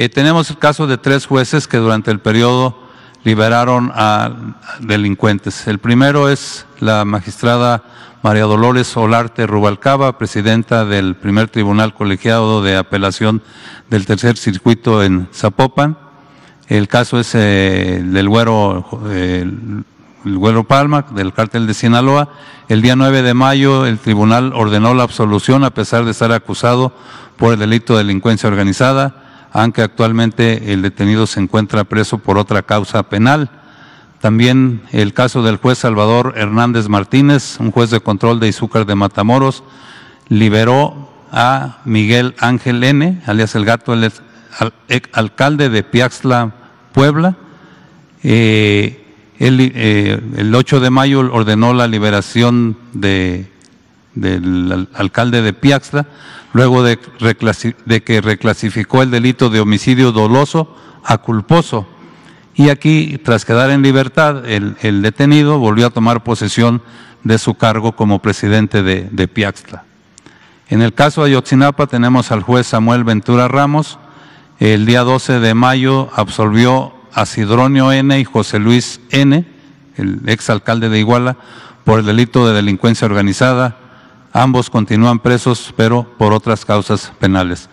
Eh, tenemos el caso de tres jueces que durante el periodo liberaron a delincuentes. El primero es la magistrada María Dolores Olarte Rubalcaba, presidenta del primer tribunal colegiado de apelación del tercer circuito en Zapopan. El caso es el eh, del güero, güero Palma, del cártel de Sinaloa. El día 9 de mayo el tribunal ordenó la absolución a pesar de estar acusado por el delito de delincuencia organizada aunque actualmente el detenido se encuentra preso por otra causa penal. También el caso del juez Salvador Hernández Martínez, un juez de control de Izúcar de Matamoros, liberó a Miguel Ángel N., alias el gato, el alcalde de Piaxla, Puebla. Eh, eh, el 8 de mayo ordenó la liberación de del alcalde de Piaxtla, luego de, que reclasificó el delito de homicidio doloso a culposo. Y aquí, tras quedar en libertad, el, detenido volvió a tomar posesión de su cargo como presidente de, de Piaxtla. En el caso de Ayotzinapa tenemos al juez Samuel Ventura Ramos. El día 12 de mayo absolvió a Sidronio N y José Luis N, el alcalde de Iguala, por el delito de delincuencia organizada, Ambos continúan presos, pero por otras causas penales.